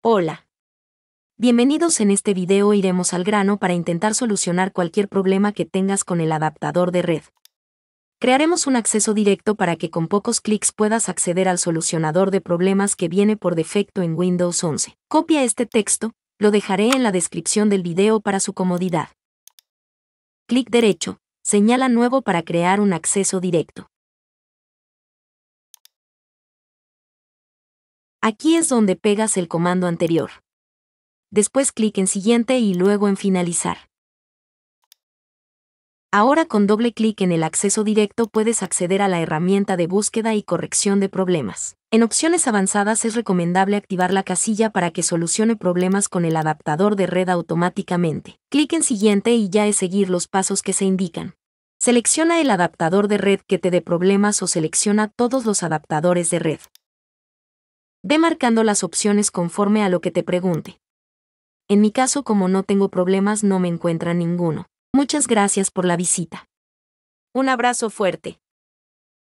Hola. Bienvenidos en este video iremos al grano para intentar solucionar cualquier problema que tengas con el adaptador de red. Crearemos un acceso directo para que con pocos clics puedas acceder al solucionador de problemas que viene por defecto en Windows 11. Copia este texto, lo dejaré en la descripción del video para su comodidad. Clic derecho, señala nuevo para crear un acceso directo. Aquí es donde pegas el comando anterior. Después clic en Siguiente y luego en Finalizar. Ahora con doble clic en el acceso directo puedes acceder a la herramienta de búsqueda y corrección de problemas. En opciones avanzadas es recomendable activar la casilla para que solucione problemas con el adaptador de red automáticamente. Clic en Siguiente y ya es seguir los pasos que se indican. Selecciona el adaptador de red que te dé problemas o selecciona todos los adaptadores de red. Ve marcando las opciones conforme a lo que te pregunte. En mi caso, como no tengo problemas, no me encuentra ninguno. Muchas gracias por la visita. Un abrazo fuerte.